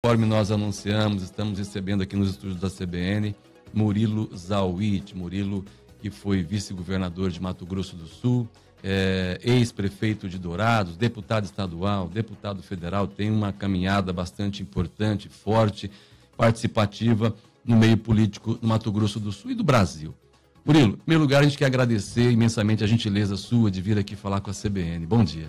Conforme nós anunciamos, estamos recebendo aqui nos estúdios da CBN Murilo Zawit. Murilo, que foi vice-governador de Mato Grosso do Sul, é, ex-prefeito de Dourados, deputado estadual, deputado federal, tem uma caminhada bastante importante, forte, participativa no meio político do Mato Grosso do Sul e do Brasil. Murilo, em primeiro lugar, a gente quer agradecer imensamente a gentileza sua de vir aqui falar com a CBN. Bom dia.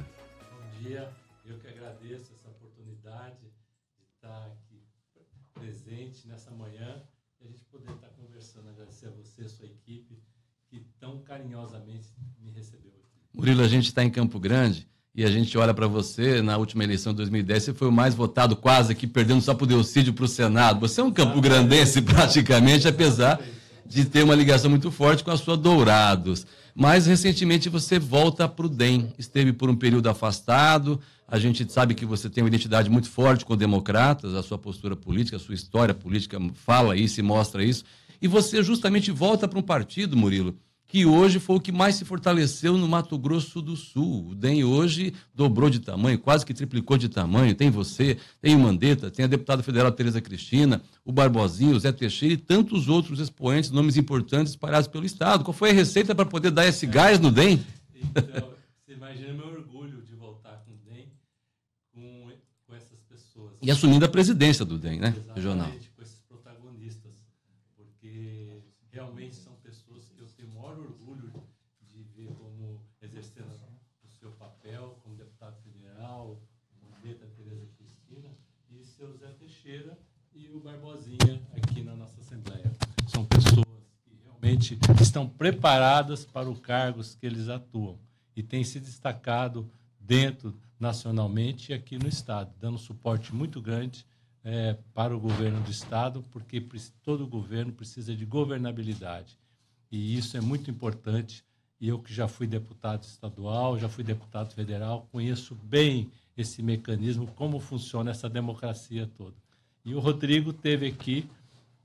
carinhosamente me recebeu aqui. Murilo, a gente está em Campo Grande e a gente olha para você, na última eleição de 2010, você foi o mais votado quase que perdendo só para o Delcídio para o Senado. Você é um Campo Grandense praticamente, apesar de ter uma ligação muito forte com a sua Dourados. Mas recentemente você volta para o DEM, esteve por um período afastado. A gente sabe que você tem uma identidade muito forte com democratas, a sua postura política, a sua história política fala isso e mostra isso. E você justamente volta para um partido, Murilo, que hoje foi o que mais se fortaleceu no Mato Grosso do Sul. O DEM hoje dobrou de tamanho, quase que triplicou de tamanho. Tem você, tem o Mandetta, tem a deputada federal Tereza Cristina, o Barbosinho, o Zé Teixeira e tantos outros expoentes, nomes importantes espalhados pelo Estado. Qual foi a receita para poder dar esse gás no DEM? Então, você imagina meu orgulho de voltar com o DEM, com, com essas pessoas. E assumindo a presidência do DEM, né? Exatamente. Regional. Barbosinha aqui na nossa Assembleia. São pessoas que realmente estão preparadas para os cargos que eles atuam e têm se destacado dentro, nacionalmente e aqui no Estado, dando suporte muito grande é, para o governo do Estado, porque todo governo precisa de governabilidade. E isso é muito importante. E eu que já fui deputado estadual, já fui deputado federal, conheço bem esse mecanismo, como funciona essa democracia toda. E o Rodrigo teve aqui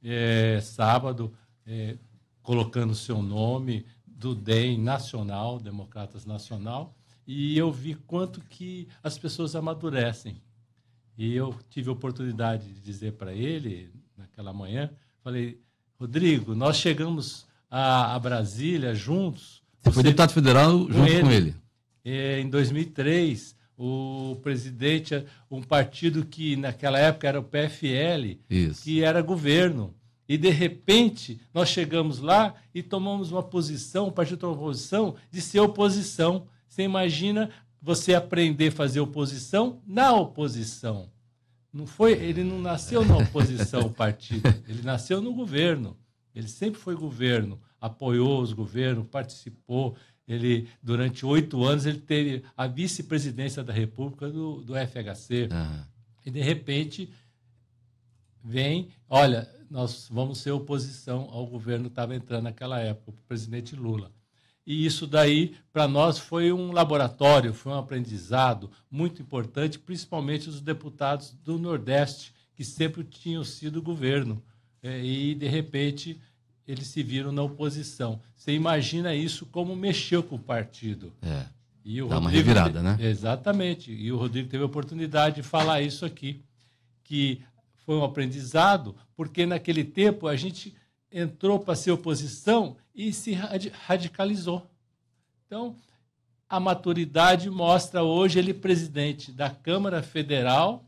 é, sábado, é, colocando seu nome do DEM Nacional, Democratas Nacional, e eu vi quanto que as pessoas amadurecem. E eu tive a oportunidade de dizer para ele, naquela manhã, falei, Rodrigo, nós chegamos a, a Brasília juntos. Você, você foi deputado federal junto com ele. Com ele. É, em 2003, o presidente, um partido que naquela época era o PFL, Isso. que era governo. E de repente nós chegamos lá e tomamos uma posição, o partido tomou uma posição de ser oposição. Você imagina você aprender a fazer oposição na oposição. Não foi, ele não nasceu na oposição o partido, ele nasceu no governo. Ele sempre foi governo, apoiou os governos, participou. Ele, durante oito anos, ele teve a vice-presidência da República do, do FHC. Uhum. E, de repente, vem, olha, nós vamos ser oposição ao governo que estava entrando naquela época, o presidente Lula. E isso daí, para nós, foi um laboratório, foi um aprendizado muito importante, principalmente os deputados do Nordeste, que sempre tinham sido governo. É, e, de repente, eles se viram na oposição. Você imagina isso como mexeu com o partido. É. E o Dá Rodrigo, uma revirada, né? Exatamente. E o Rodrigo teve a oportunidade de falar isso aqui, que foi um aprendizado, porque naquele tempo a gente entrou para ser oposição e se radicalizou. Então, a maturidade mostra hoje ele presidente da Câmara Federal,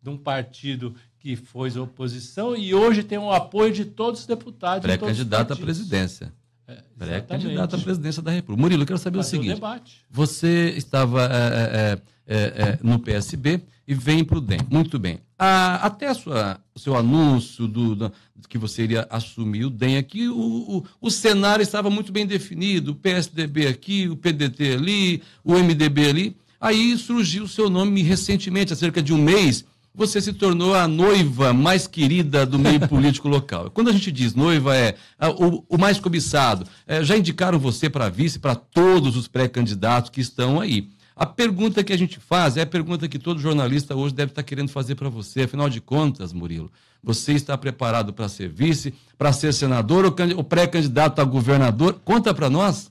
de um partido que foi oposição e hoje tem o apoio de todos os deputados. Pré-candidato à presidência. É, Pré-candidato à presidência da República. Murilo, eu quero saber Fazer o seguinte: o você estava é, é, é, é, é no PSB e vem para o DEM. Muito bem. A, até o seu anúncio do, do, que você iria assumir o DEM aqui, o, o, o, cenário estava muito bem definido: o PSDB aqui, o PDT ali, o MDB ali. Aí surgiu o seu nome recentemente, há cerca de um mês você se tornou a noiva mais querida do meio político local. Quando a gente diz noiva, é o, o mais cobiçado. É, já indicaram você para vice, para todos os pré-candidatos que estão aí. A pergunta que a gente faz é a pergunta que todo jornalista hoje deve estar tá querendo fazer para você. Afinal de contas, Murilo, você está preparado para ser vice, para ser senador ou, ou pré-candidato a governador? Conta para nós.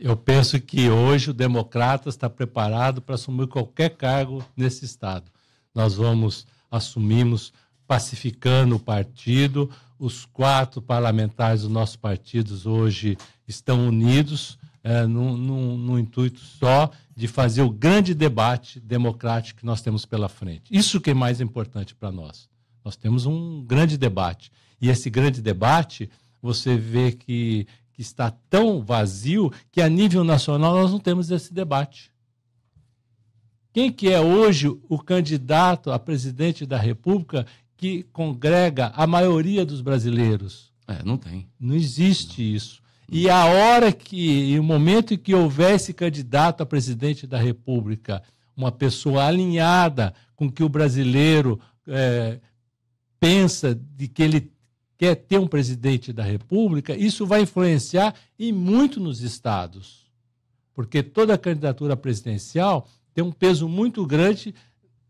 Eu penso que hoje o democrata está preparado para assumir qualquer cargo nesse Estado nós vamos assumimos pacificando o partido. Os quatro parlamentares dos nossos partidos hoje estão unidos é, num, intuito só de fazer o grande debate democrático que nós temos pela frente. Isso que é mais importante para nós. Nós temos um grande debate. E esse grande debate, você vê que, que está tão vazio que a nível nacional nós não temos esse debate. Quem que é hoje o candidato a presidente da República que congrega a maioria dos brasileiros? É, não tem. Não existe não. isso. E a hora que, e o momento em que houvesse candidato a presidente da República, uma pessoa alinhada com que o brasileiro é, pensa de que ele quer ter um presidente da República, isso vai influenciar e muito nos estados. Porque toda candidatura presidencial tem um peso muito grande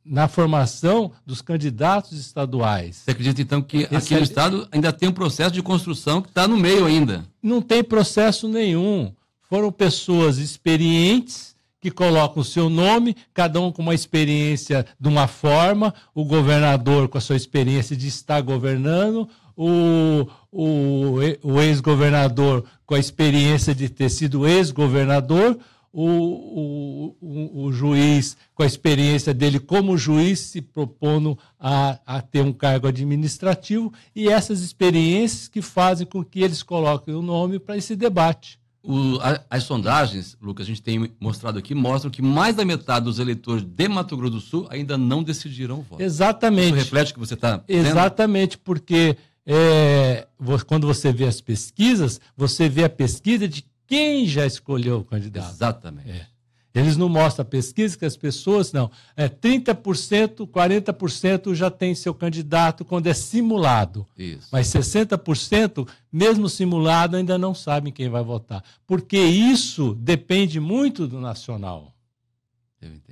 na formação dos candidatos estaduais. Você acredita, então, que Esse aqui no é- Estado ainda tem um processo de construção que está no meio ainda? Não tem processo nenhum. Foram pessoas experientes que colocam o seu nome, cada um com uma experiência de uma forma, o governador com a sua experiência de estar governando, o, o, o ex-governador com a experiência de ter sido ex-governador, o, o, o, juiz, com a experiência dele como juiz, se propondo a, a ter um cargo administrativo, e essas experiências que fazem com que eles coloquem o nome para esse debate. O, a, as sondagens, Lucas, a gente tem mostrado aqui, mostram que mais da metade dos eleitores de Mato Grosso do Sul ainda não decidiram o voto. Exatamente. Isso reflete o que você está. Exatamente, porque é, quando você vê as pesquisas, você vê a pesquisa de quem já escolheu o candidato. Exatamente. É. Eles não mostram a pesquisa que as pessoas, não. É 30%, 40% já tem seu candidato quando é simulado. Isso. Mas 60%, mesmo simulado, ainda não sabem quem vai votar. Porque isso depende muito do nacional.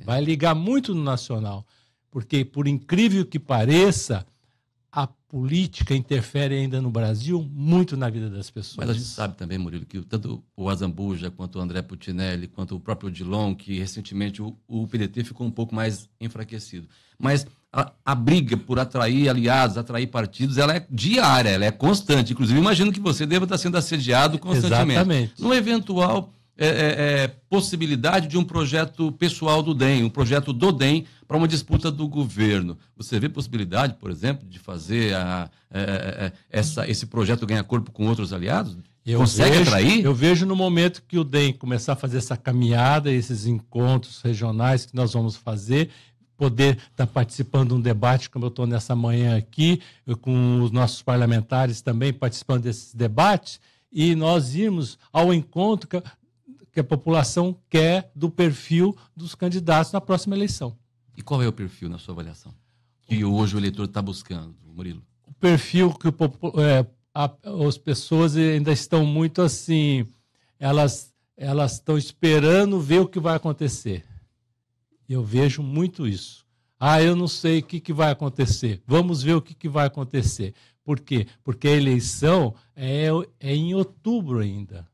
Vai ligar muito no nacional. Porque, por incrível que pareça, a política interfere ainda no Brasil muito na vida das pessoas. Mas a gente sabe também, Murilo, que tanto o Azambuja, quanto o André Putinelli, quanto o próprio Dilon, que recentemente o, o PDT ficou um pouco mais enfraquecido. Mas a, a, briga por atrair aliados, atrair partidos, ela é diária, ela é constante. Inclusive, imagino que você deva estar sendo assediado constantemente. Exatamente. No eventual é, é, é, possibilidade de um projeto pessoal do DEM, um projeto do DEM para uma disputa do governo. Você vê possibilidade, por exemplo, de fazer a, a, é, a, é, essa, esse projeto ganhar corpo com outros aliados? Eu Consegue vejo, atrair? Eu vejo no momento que o DEM começar a fazer essa caminhada, esses encontros regionais que nós vamos fazer, poder estar tá participando de um debate, como eu estou nessa manhã aqui, com os nossos parlamentares também participando desses debates, e nós irmos ao encontro que a população quer do perfil dos candidatos na próxima eleição. E qual é o perfil, na sua avaliação, que hoje o eleitor está buscando, Murilo? O perfil que o, é, a, as pessoas ainda estão muito assim, elas elas estão esperando ver o que vai acontecer. Eu vejo muito isso. Ah, eu não sei o que, que vai acontecer. Vamos ver o que, que vai acontecer. Por quê? Porque a eleição é, é em outubro ainda.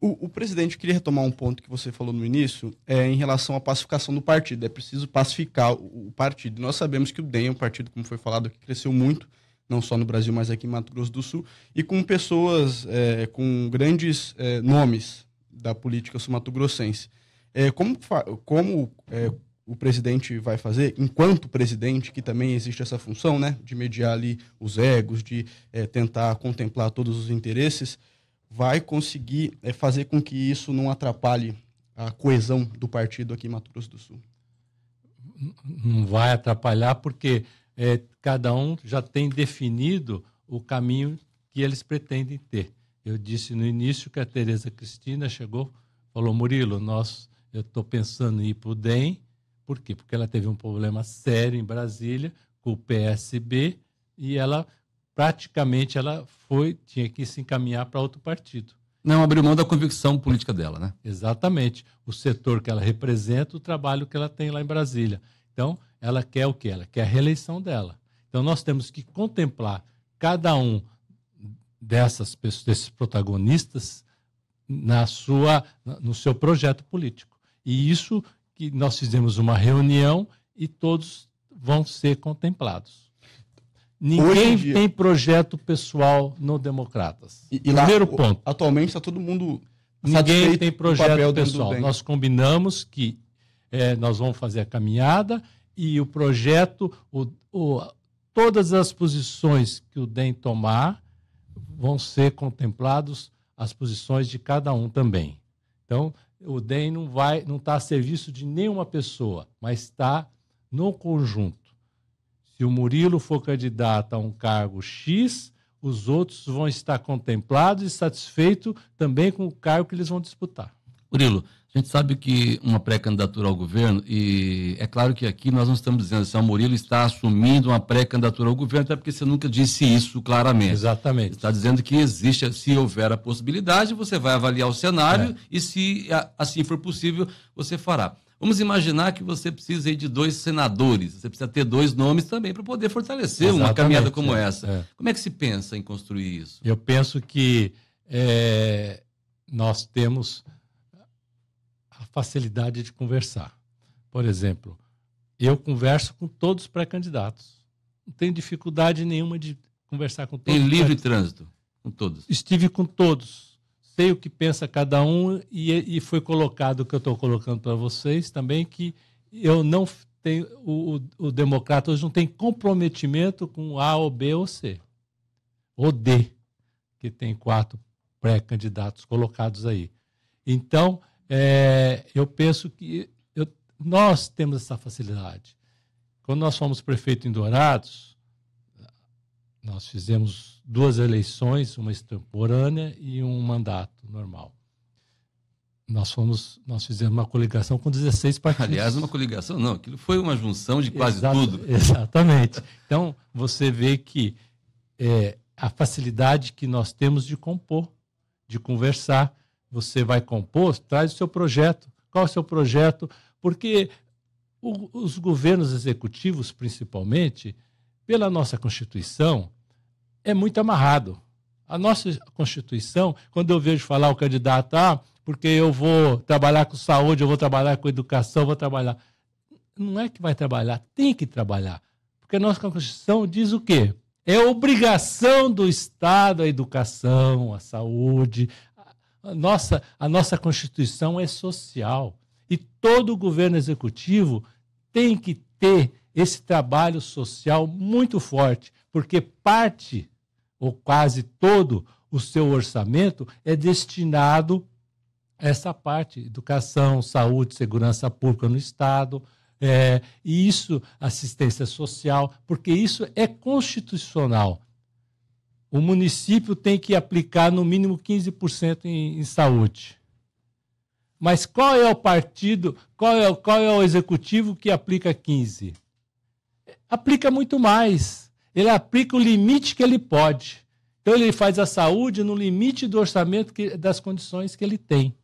O, o, presidente, queria retomar um ponto que você falou no início, é, em relação à pacificação do partido. É preciso pacificar o, o partido. Nós sabemos que o DEM é um partido, como foi falado, que cresceu muito, não só no Brasil, mas aqui em Mato Grosso do Sul, e com pessoas, é, com grandes é, nomes da política sul-mato-grossense. É, como como é, o presidente vai fazer, enquanto presidente, que também existe essa função, né, de mediar ali os egos, de é, tentar contemplar todos os interesses, vai conseguir é, fazer com que isso não atrapalhe a coesão do partido aqui em Mato Grosso do Sul. Não vai atrapalhar porque é, cada um já tem definido o caminho que eles pretendem ter. Eu disse no início que a Tereza Cristina chegou, falou Murilo, nós eu estou pensando em ir para o DEM, por quê? Porque ela teve um problema sério em Brasília com o PSB e ela praticamente ela foi tinha que se encaminhar para outro partido. Não abriu mão da convicção política dela, né? Exatamente. O setor que ela representa, o trabalho que ela tem lá em Brasília. Então, ela quer o que? Ela quer a reeleição dela. Então, nós temos que contemplar cada um dessas pessoas, desses protagonistas na sua, no seu projeto político. E isso que nós fizemos uma reunião e todos vão ser contemplados. Ninguém dia... tem projeto pessoal no Democratas. E, e Primeiro lá, ponto. Atualmente está todo mundo. Ninguém tem projeto pessoal. Nós combinamos que é, nós vamos fazer a caminhada e o projeto, o, o, todas as posições que o DEM tomar vão ser contemplados as posições de cada um também. Então, o DEM não vai, não está a serviço de nenhuma pessoa, mas está no conjunto. Se o Murilo for candidato a um cargo X, os outros vão estar contemplados e satisfeitos também com o cargo que eles vão disputar. Murilo, a gente sabe que uma pré-candidatura ao governo, e é claro que aqui nós não estamos dizendo se o Murilo está assumindo uma pré-candidatura ao governo, até porque você nunca disse isso claramente. Exatamente. Você está dizendo que existe, se houver a possibilidade, você vai avaliar o cenário é. e, se assim for possível, você fará. Vamos imaginar que você precisa de dois senadores, você precisa ter dois nomes também para poder fortalecer Exatamente, uma caminhada como é, essa. É. Como é que se pensa em construir isso? Eu penso que é, nós temos a facilidade de conversar. Por exemplo, eu converso com todos os pré-candidatos. Não tenho dificuldade nenhuma de conversar com todos. Em livre trânsito, com todos. Estive com todos sei o que pensa cada um e, e foi colocado o que eu estou colocando para vocês também, que eu não tenho, o, o, o democrata hoje não tem comprometimento com A ou B ou C, ou D, que tem quatro pré-candidatos colocados aí. Então, é, eu penso que eu, nós temos essa facilidade. Quando nós fomos prefeito em Dourados, nós fizemos duas eleições, uma extemporânea e um mandato normal. Nós fomos, nós fizemos uma coligação com 16 partidos. Aliás, uma coligação não, aquilo foi uma junção de quase Exato, tudo. Exatamente. Então, você vê que é, a facilidade que nós temos de compor, de conversar. Você vai compor, traz o seu projeto. Qual é o seu projeto? Porque o, os governos executivos, principalmente, pela nossa Constituição, é muito amarrado. A nossa Constituição, quando eu vejo falar o candidato, ah, porque eu vou trabalhar com saúde, eu vou trabalhar com educação, eu vou trabalhar. Não é que vai trabalhar, tem que trabalhar. Porque a nossa Constituição diz o quê? É obrigação do Estado a educação, a saúde. A nossa, a nossa Constituição é social. E todo governo executivo tem que ter esse trabalho social muito forte, porque parte, ou quase todo, o seu orçamento é destinado a essa parte: educação, saúde, segurança pública no Estado. É, e isso, assistência social, porque isso é constitucional. O município tem que aplicar no mínimo 15% em, em saúde. Mas qual é o partido, qual é, qual é o executivo que aplica 15%? aplica muito mais. Ele aplica o limite que ele pode. Então, ele faz a saúde no limite do orçamento que, das condições que ele tem.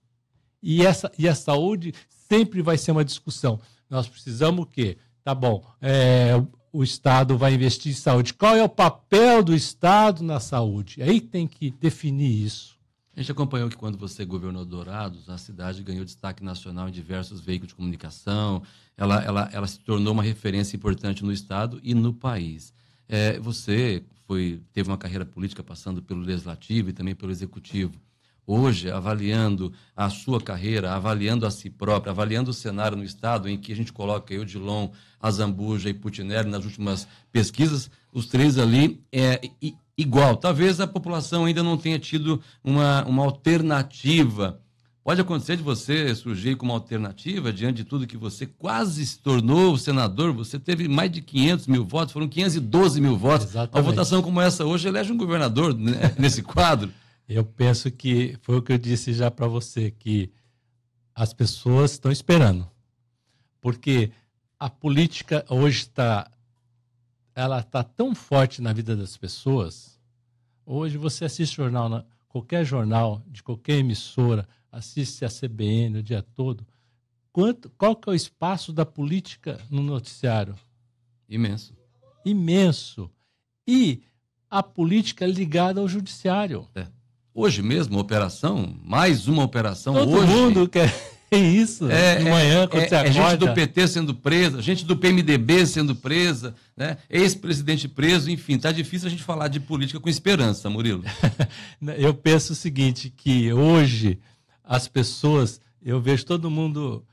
E, essa, e a saúde sempre vai ser uma discussão. Nós precisamos o quê? Tá bom, é, o Estado vai investir em saúde. Qual é o papel do Estado na saúde? Aí tem que definir isso. A gente acompanhou que quando você governou Dourados, a cidade ganhou destaque nacional em diversos veículos de comunicação, ela, ela, ela se tornou uma referência importante no Estado e no país. É, você foi, teve uma carreira política passando pelo Legislativo e também pelo Executivo. Hoje, avaliando a sua carreira, avaliando a si própria, avaliando o cenário no Estado em que a gente coloca eu, Dilon, Azambuja e Putinelli nas últimas pesquisas, os três ali, é, e, igual. Talvez a população ainda não tenha tido uma, uma alternativa. Pode acontecer de você surgir como alternativa diante de tudo que você quase se tornou senador. Você teve mais de 500 mil votos, foram 512 mil votos. Exatamente. Uma votação como essa hoje elege um governador né, nesse quadro. Eu penso que foi o que eu disse já para você, que as pessoas estão esperando. Porque a política hoje está ela está tão forte na vida das pessoas Hoje você assiste jornal, qualquer jornal, de qualquer emissora, assiste a CBN o dia todo. Quanto, qual que é o espaço da política no noticiário? Imenso. Imenso. E a política é ligada ao judiciário. É. Hoje mesmo, operação, mais uma operação Todo hoje. Todo mundo quer. É isso? É, de manhã, é, quando é, você acorda. É gente do PT sendo presa, gente do PMDB sendo presa, né? ex-presidente preso, enfim, tá difícil a gente falar de política com esperança, Murilo. eu penso o seguinte, que hoje as pessoas, eu vejo todo mundo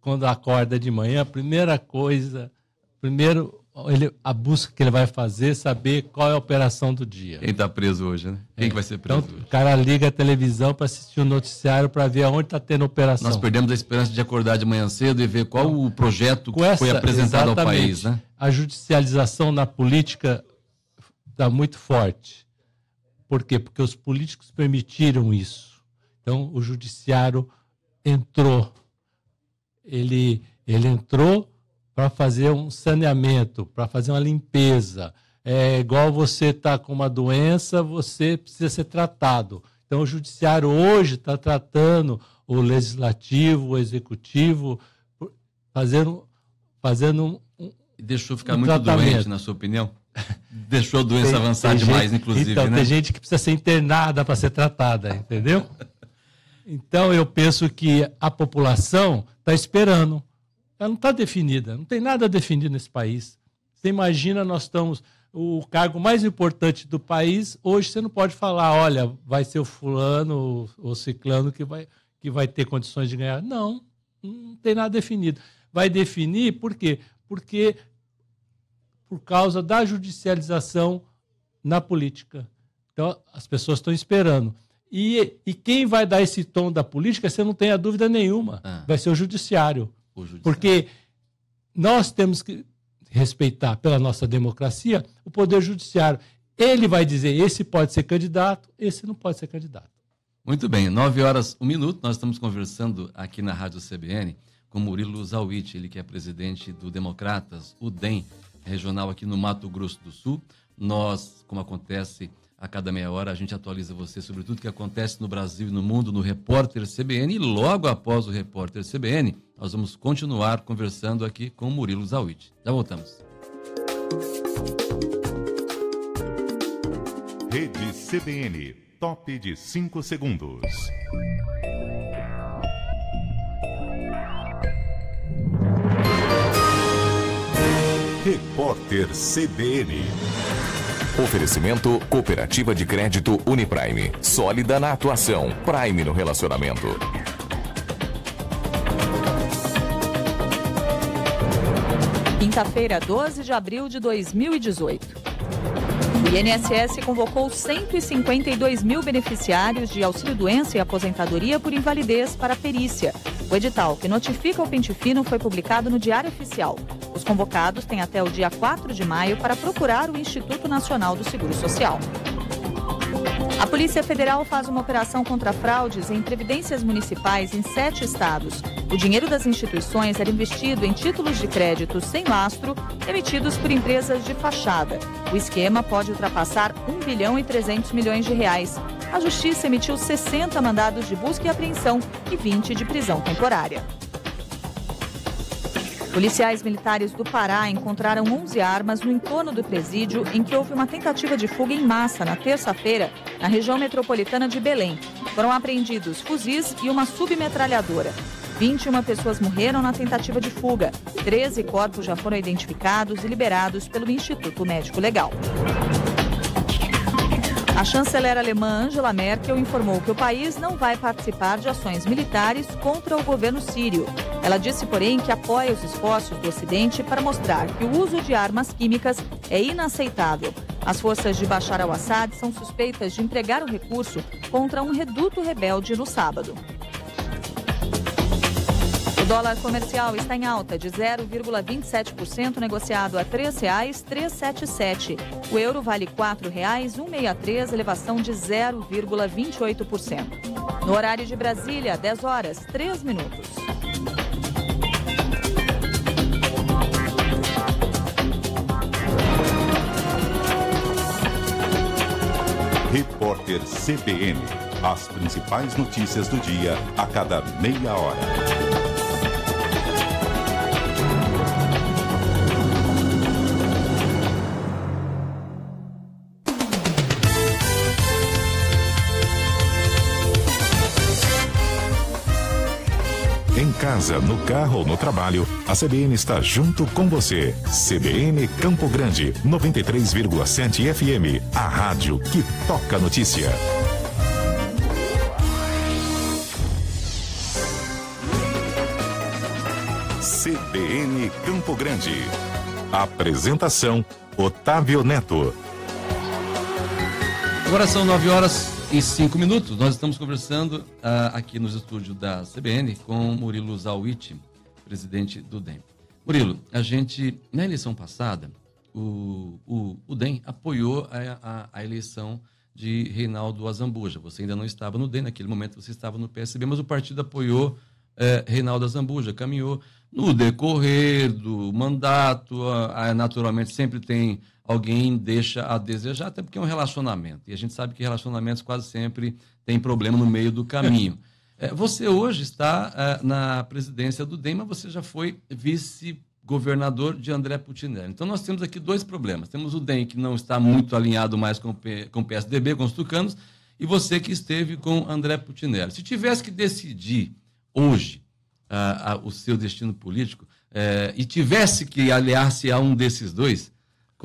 quando acorda de manhã, a primeira coisa, primeiro ele, a busca que ele vai fazer, saber qual é a operação do dia. Quem está preso hoje, né? Quem é. que vai ser então, preso então, hoje? O cara liga a televisão para assistir o um noticiário para ver aonde está tendo operação. Nós perdemos a esperança de acordar de manhã cedo e ver qual o projeto que essa, foi apresentado ao país, né? A judicialização na política está muito forte. Por quê? Porque os políticos permitiram isso. Então, o judiciário entrou. Ele, ele entrou para fazer um saneamento, para fazer uma limpeza. É igual você está com uma doença, você precisa ser tratado. Então, o judiciário hoje está tratando o legislativo, o executivo, fazendo, fazendo um. Deixou ficar um muito tratamento. doente, na sua opinião? Deixou a doença tem, avançar tem demais, gente, inclusive. Então, né? tem gente que precisa ser internada para ser tratada, entendeu? então, eu penso que a população está esperando. Ela não está definida, não tem nada definido nesse país. Você imagina, nós estamos. O cargo mais importante do país, hoje você não pode falar, olha, vai ser o fulano ou ciclano que vai, que vai ter condições de ganhar. Não, não tem nada definido. Vai definir por quê? Porque por causa da judicialização na política. Então, as pessoas estão esperando. E, e quem vai dar esse tom da política, você não tem a dúvida nenhuma, ah. vai ser o judiciário. Porque nós temos que respeitar pela nossa democracia o poder judiciário. Ele vai dizer esse pode ser candidato, esse não pode ser candidato. Muito bem, nove horas, um minuto, nós estamos conversando aqui na Rádio CBN com Murilo Zawit, ele que é presidente do Democratas, o DEM, regional aqui no Mato Grosso do Sul. Nós, como acontece a cada meia hora a gente atualiza você sobre tudo que acontece no Brasil e no mundo no Repórter CBN. E logo após o Repórter CBN, nós vamos continuar conversando aqui com Murilo Zawit. Já voltamos. Rede CBN, top de 5 segundos. Repórter CBN. Oferecimento Cooperativa de Crédito Uniprime. Sólida na atuação, Prime no relacionamento. Quinta-feira, 12 de abril de 2018. O INSS convocou 152 mil beneficiários de auxílio-doença e aposentadoria por invalidez para perícia. O edital, que notifica o pente fino, foi publicado no Diário Oficial. Os convocados têm até o dia 4 de maio para procurar o Instituto Nacional do Seguro Social. A Polícia Federal faz uma operação contra fraudes em previdências municipais em sete estados. O dinheiro das instituições era investido em títulos de crédito sem lastro emitidos por empresas de fachada. O esquema pode ultrapassar 1 bilhão e 300 milhões de reais. A Justiça emitiu 60 mandados de busca e apreensão e 20 de prisão temporária. Policiais militares do Pará encontraram 11 armas no entorno do presídio em que houve uma tentativa de fuga em massa na terça-feira, na região metropolitana de Belém. Foram apreendidos fuzis e uma submetralhadora. 21 pessoas morreram na tentativa de fuga. 13 corpos já foram identificados e liberados pelo Instituto Médico Legal. A chanceler alemã Angela Merkel informou que o país não vai participar de ações militares contra o governo sírio. Ela disse, porém, que apoia os esforços do Ocidente para mostrar que o uso de armas químicas é inaceitável. As forças de Bashar al-Assad são suspeitas de empregar o recurso contra um reduto rebelde no sábado. O dólar comercial está em alta de 0,27%, negociado a R$ 3,377. O euro vale R$ 4,163, elevação de 0,28%. No horário de Brasília, 10 horas, 3 minutos. Repórter CBN. As principais notícias do dia a cada meia hora. em casa, no carro ou no trabalho, a CBN está junto com você. CBN Campo Grande, 93,7 FM, a rádio que toca notícia. CBN Campo Grande. Apresentação: Otávio Neto. Agora são 9 horas e cinco minutos, nós estamos conversando uh, aqui nos estúdios da CBN com Murilo Zawit, presidente do DEM. Murilo, a gente, na eleição passada, o, o, o DEM apoiou a, a, a eleição de Reinaldo Azambuja. Você ainda não estava no DEM, naquele momento você estava no PSB, mas o partido apoiou eh, Reinaldo Azambuja, caminhou no decorrer do mandato, a, a, naturalmente sempre tem alguém deixa a desejar, até porque é um relacionamento. E a gente sabe que relacionamentos quase sempre têm problema no meio do caminho. É, você hoje está é, na presidência do DEM, mas você já foi vice-governador de André Putinelli. Então nós temos aqui dois problemas. Temos o DEM, que não está muito alinhado mais com o PSDB, com os tucanos, e você que esteve com André Putinelli. Se tivesse que decidir hoje o seu destino político é, e tivesse que aliar-se a um desses dois,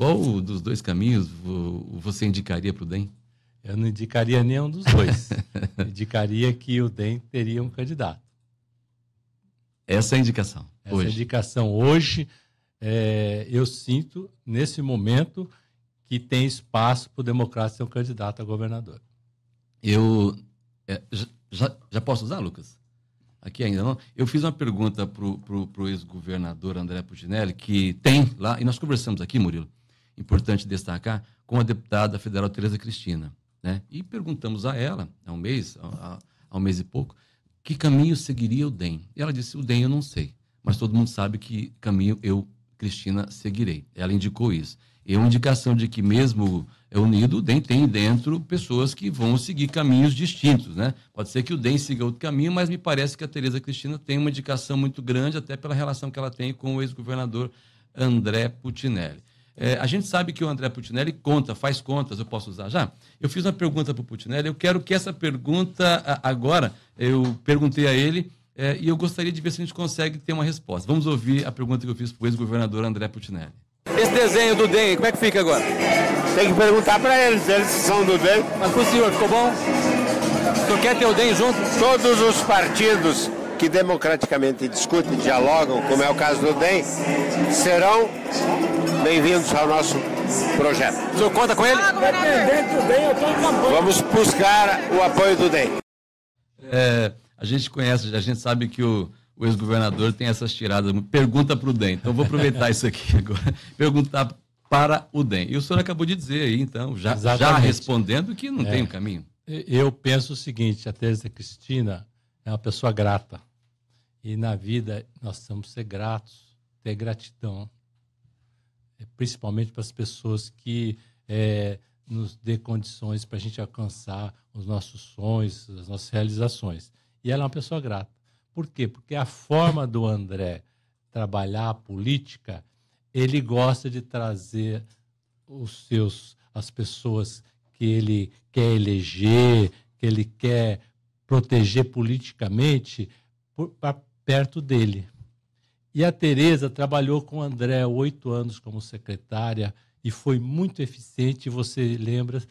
qual dos dois caminhos você indicaria para o DEM? Eu não indicaria nenhum dos dois. indicaria que o DEM teria um candidato. Essa é a indicação. Essa é hoje. indicação hoje, é, eu sinto, nesse momento, que tem espaço para o Democrata ser um candidato a governador. Eu. É, já, já posso usar, Lucas? Aqui ainda não. Eu fiz uma pergunta para o ex-governador André Puginelli, que tem lá, e nós conversamos aqui, Murilo, importante destacar, com a deputada federal Tereza Cristina. Né? E perguntamos a ela, há um mês, há, um mês e pouco, que caminho seguiria o DEM. E ela disse, o DEM eu não sei, mas todo mundo sabe que caminho eu, Cristina, seguirei. Ela indicou isso. É uma indicação de que mesmo é unido, o DEM tem dentro pessoas que vão seguir caminhos distintos. Né? Pode ser que o DEM siga outro caminho, mas me parece que a Tereza Cristina tem uma indicação muito grande, até pela relação que ela tem com o ex-governador André Putinelli. É, a gente sabe que o André Putinelli conta, faz contas, eu posso usar já? Eu fiz uma pergunta para o Putinelli, eu quero que essa pergunta agora, eu perguntei a ele é, e eu gostaria de ver se a gente consegue ter uma resposta. Vamos ouvir a pergunta que eu fiz para o ex-governador André Putinelli. Esse desenho do DEM, como é que fica agora? Tem que perguntar para eles, eles são do DEM. Mas com o senhor, ficou bom? O senhor quer ter o DEM junto? Todos os partidos que democraticamente discutem, dialogam, como é o caso do DEM, serão bem-vindos ao nosso projeto. O senhor conta com ele? Vamos buscar o apoio do DEM. É, a gente conhece, a gente sabe que o, o ex-governador tem essas tiradas. Pergunta para o DEM. Então, vou aproveitar isso aqui agora. Perguntar para o DEM. E o senhor acabou de dizer aí, então, já, já respondendo que não é. tem um caminho. Eu penso o seguinte, a Teresa Cristina é uma pessoa grata. E na vida nós que ser gratos, ter gratidão, é, principalmente para as pessoas que é, nos dê condições para a gente alcançar os nossos sonhos, as nossas realizações. E ela é uma pessoa grata. Por quê? Porque a forma do André trabalhar a política, ele gosta de trazer os seus, as pessoas que ele quer eleger, que ele quer proteger politicamente, para perto dele. E a Tereza trabalhou com o André oito anos como secretária e foi muito eficiente. Você lembra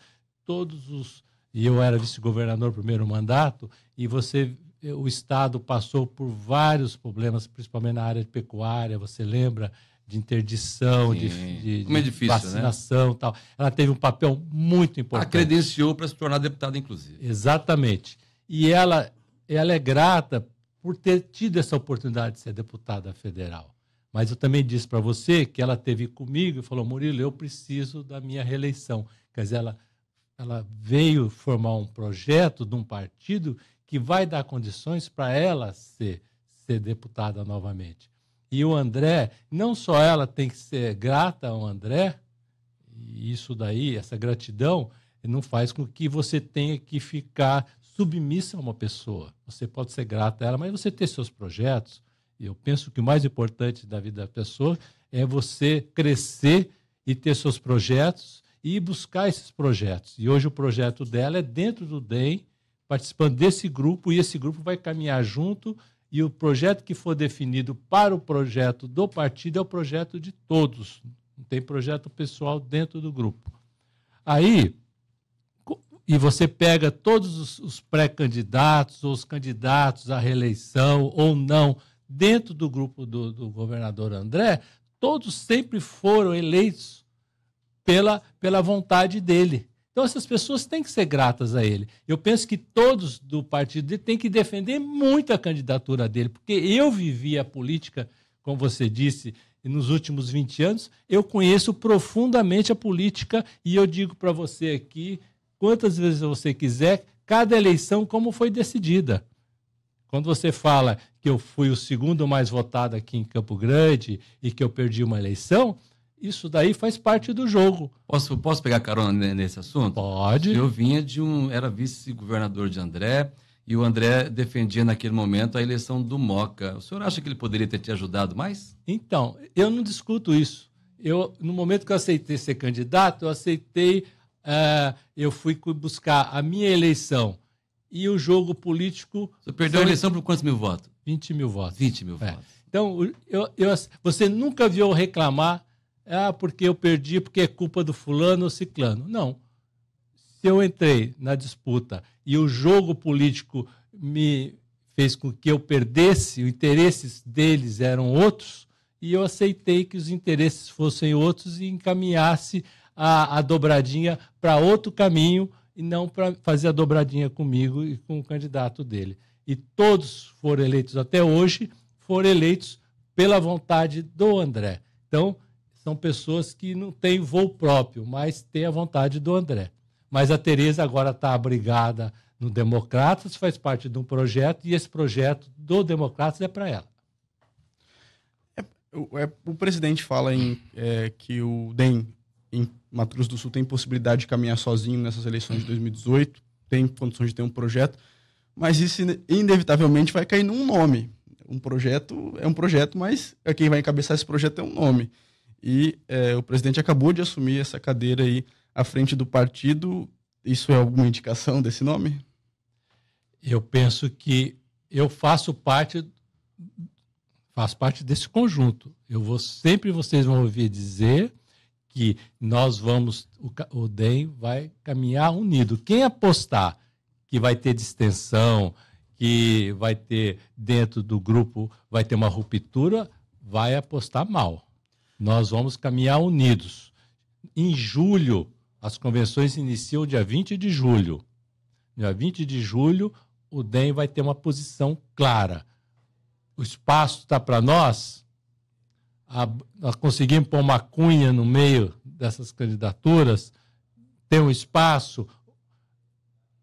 todos os e eu era vice-governador primeiro mandato e você o estado passou por vários problemas, principalmente na área de pecuária. Você lembra de interdição, de, de, é difícil, né? vacinação, né? tal. Ela teve um papel muito importante. A credenciou para se tornar deputada, inclusive. Exatamente. E ela, ela é grata por ter tido essa oportunidade de ser deputada federal. Mas eu também disse para você que ela teve comigo e falou: Murilo, eu preciso da minha reeleição. Quer dizer, ela, ela veio formar um projeto de um partido que vai dar condições para ela ser, ser deputada novamente. E o André, não só ela tem que ser grata ao André, isso daí, essa gratidão, não faz com que você tenha que ficar submissa a uma pessoa. Você pode ser grato a ela, mas você ter seus projetos. Eu penso que o mais importante da vida da pessoa é você crescer e ter seus projetos e buscar esses projetos. E hoje o projeto dela é dentro do DEM, participando desse grupo, e esse grupo vai caminhar junto. E o projeto que for definido para o projeto do partido é o projeto de todos. Não tem projeto pessoal dentro do grupo. Aí, e você pega todos os, os pré-candidatos ou os candidatos à reeleição ou não dentro do grupo do, do governador André, todos sempre foram eleitos pela, pela vontade dele. Então essas pessoas têm que ser gratas a ele. Eu penso que todos do partido dele têm que defender muito a candidatura dele, porque eu vivi a política, como você disse, nos últimos 20 anos, eu conheço profundamente a política e eu digo para você aqui quantas vezes você quiser, cada eleição como foi decidida. Quando você fala que eu fui o segundo mais votado aqui em Campo Grande e que eu perdi uma eleição, isso daí faz parte do jogo. Posso, posso pegar carona nesse assunto? Pode. Eu vinha de um. Era vice-governador de André, e o André defendia naquele momento a eleição do Moca. O senhor acha que ele poderia ter te ajudado mais? Então, eu não discuto isso. Eu, no momento que eu aceitei ser candidato, eu aceitei uh, eu fui buscar a minha eleição e o jogo político. Você perdeu a eleição por quantos mil votos? 20 mil votos. 20 mil é. votos. Então, eu, eu, você nunca viu reclamar, ah, porque eu perdi, porque é culpa do fulano ou ciclano. Não. Se eu entrei na disputa e o jogo político me fez com que eu perdesse, os interesses deles eram outros, e eu aceitei que os interesses fossem outros e encaminhasse a, a dobradinha para outro caminho e não para fazer a dobradinha comigo e com o candidato dele. E todos foram eleitos até hoje, foram eleitos pela vontade do André. Então, são pessoas que não têm voo próprio, mas têm a vontade do André. Mas a Tereza agora está abrigada no Democratas, faz parte de um projeto, e esse projeto do Democratas é para ela. É, o, é, o presidente fala em, é, que o DEM em, Mato Grosso do Sul tem possibilidade de caminhar sozinho nessas eleições de 2018, tem condições de ter um projeto, mas isso inevitavelmente vai cair num nome. Um projeto é um projeto, mas é quem vai encabeçar esse projeto é um nome. E é, o presidente acabou de assumir essa cadeira aí à frente do partido. Isso é alguma indicação desse nome? Eu penso que eu faço parte faço parte desse conjunto. Eu vou sempre vocês vão ouvir dizer que nós vamos, o, o DEM vai caminhar unido. Quem apostar que vai ter distensão, que vai ter dentro do grupo, vai ter uma ruptura, vai apostar mal. Nós vamos caminhar unidos. Em julho, as convenções iniciam dia 20 de julho. Dia 20 de julho, o DEM vai ter uma posição clara. O espaço está para nós? a, nós conseguimos pôr uma cunha no meio dessas candidaturas, ter um espaço.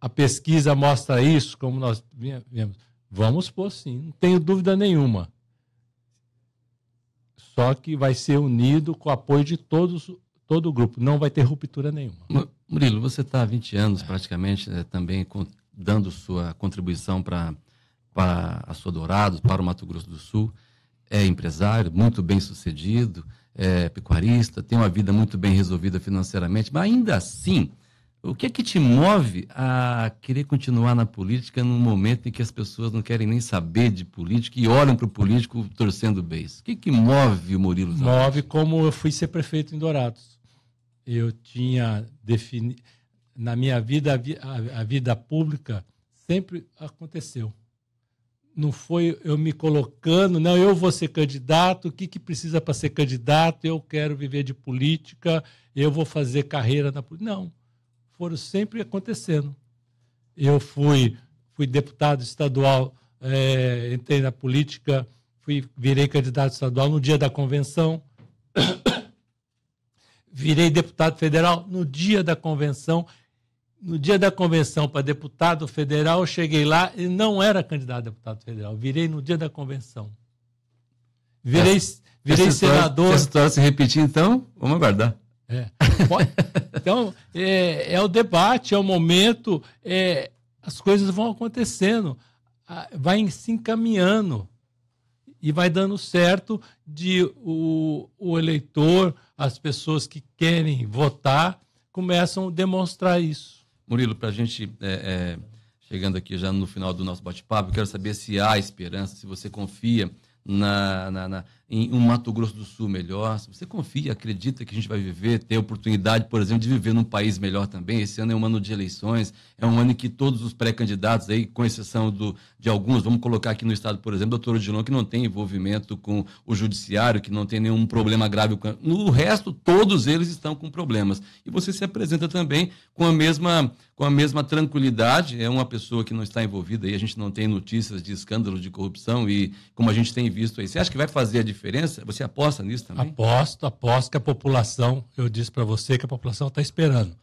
A pesquisa mostra isso, como nós vimos. Vamos pôr sim, não tenho dúvida nenhuma. Só que vai ser unido com o apoio de todos, todo o grupo. Não vai ter ruptura nenhuma. Murilo, você está há 20 anos praticamente né, também com, dando sua contribuição para a sua Dourados, para o Mato Grosso do Sul é empresário, muito bem sucedido, é pecuarista, tem uma vida muito bem resolvida financeiramente, mas ainda assim, o que é que te move a querer continuar na política num momento em que as pessoas não querem nem saber de política e olham para o político torcendo o beijo? O que, é que move o Murilo Zanetti? Move como eu fui ser prefeito em Dourados. Eu tinha definido. Na minha vida, a, vi... a vida pública sempre aconteceu não foi eu me colocando, não, eu vou ser candidato, o que, que precisa para ser candidato, eu quero viver de política, eu vou fazer carreira na política. Não, foram sempre acontecendo. Eu fui, fui deputado estadual, é, entrei na política, fui, virei candidato estadual no dia da convenção, virei deputado federal no dia da convenção, no dia da convenção para deputado federal, eu cheguei lá e não era candidato a deputado federal. Virei no dia da convenção. Virei, essa, virei essa senador. se a história se repetir, então, vamos aguardar. É. Então, é, é, o debate, é o momento, é, as coisas vão acontecendo, vai se encaminhando e vai dando certo de o, o eleitor, as pessoas que querem votar, começam a demonstrar isso. Murilo, para a gente, é, é, chegando aqui já no final do nosso bate-papo, eu quero saber se há esperança, se você confia na, na, na em um Mato Grosso do Sul melhor, se você confia, acredita que a gente vai viver, ter oportunidade, por exemplo, de viver num país melhor também. Esse ano é um ano de eleições, é um ano em que todos os pré-candidatos, aí, com exceção do, de alguns, vamos colocar aqui no estado, por exemplo, doutor Odilon, que não tem envolvimento com o judiciário, que não tem nenhum problema grave. Com... No resto, todos eles estão com problemas. E você se apresenta também com a mesma, com a mesma tranquilidade, é uma pessoa que não está envolvida, e a gente não tem notícias de escândalos de corrupção, e como a gente tem visto aí, você acha que vai fazer a diferença? diferença? Você aposta nisso também? Aposto, aposto que a população, eu disse para você que a população está esperando.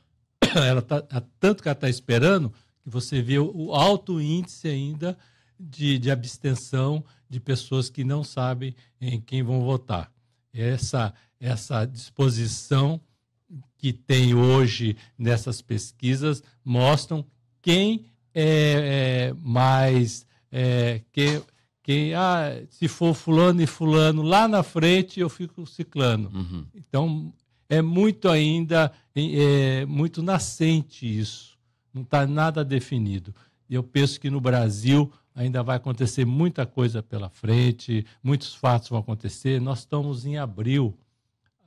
Ela tá, tanto que ela está esperando que você vê o alto índice ainda de, de abstenção de pessoas que não sabem em quem vão votar. Essa, essa disposição que tem hoje nessas pesquisas mostram quem é, é mais é, que que ah, se for fulano e fulano lá na frente eu fico ciclano. Uhum. Então é muito ainda é, muito nascente isso, não está nada definido. E eu penso que no Brasil ainda vai acontecer muita coisa pela frente, muitos fatos vão acontecer. Nós estamos em abril,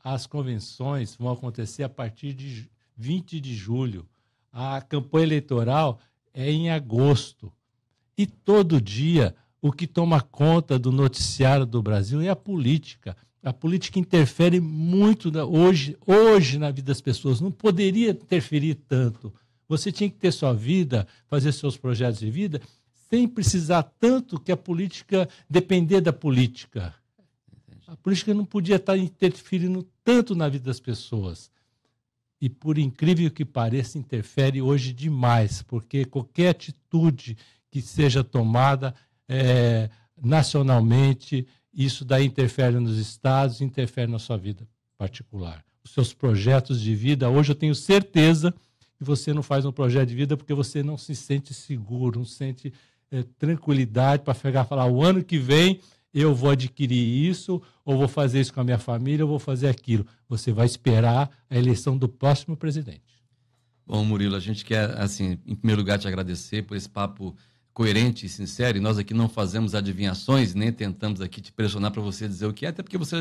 as convenções vão acontecer a partir de 20 de julho. A campanha eleitoral é em agosto. E todo dia o que toma conta do noticiário do Brasil é a política. A política interfere muito na, hoje, hoje na vida das pessoas. Não poderia interferir tanto. Você tinha que ter sua vida, fazer seus projetos de vida, sem precisar tanto que a política depender da política. A política não podia estar interferindo tanto na vida das pessoas. E por incrível que pareça, interfere hoje demais, porque qualquer atitude que seja tomada é, nacionalmente, isso daí interfere nos estados, interfere na sua vida particular. Os seus projetos de vida, hoje eu tenho certeza que você não faz um projeto de vida porque você não se sente seguro, não sente é, tranquilidade para pegar e falar: o ano que vem eu vou adquirir isso, ou vou fazer isso com a minha família, ou vou fazer aquilo. Você vai esperar a eleição do próximo presidente. Bom, Murilo, a gente quer, assim, em primeiro lugar, te agradecer por esse papo coerente e sincero, e nós aqui não fazemos adivinhações, nem tentamos aqui te pressionar para você dizer o que é, até porque você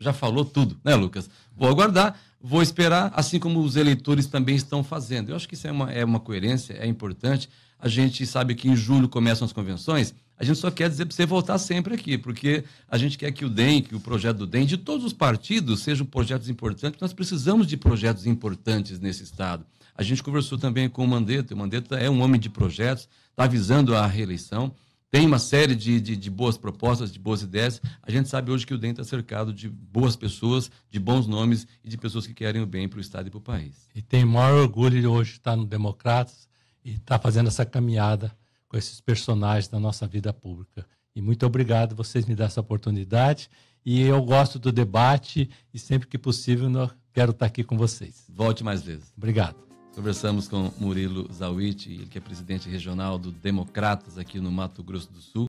já falou tudo, né, Lucas? Vou aguardar, vou esperar, assim como os eleitores também estão fazendo. Eu acho que isso é uma, é uma coerência, é importante. A gente sabe que em julho começam as convenções, a gente só quer dizer para você voltar sempre aqui, porque a gente quer que o DEM, que o projeto do DEM, de todos os partidos, sejam projetos importantes, nós precisamos de projetos importantes nesse Estado. A gente conversou também com o Mandetta. O Mandetta é um homem de projetos, está visando a reeleição, tem uma série de, de, de, boas propostas, de boas ideias. A gente sabe hoje que o DEM está cercado de boas pessoas, de bons nomes e de pessoas que querem o bem para o Estado e para o país. E tem maior orgulho de hoje estar tá no Democratas e estar tá fazendo essa caminhada com esses personagens da nossa vida pública. E muito obrigado vocês me dar essa oportunidade. E eu gosto do debate e sempre que possível quero estar tá aqui com vocês. Volte mais vezes. Obrigado. Conversamos com Murilo Zawit, ele que é presidente regional do Democratas aqui no Mato Grosso do Sul.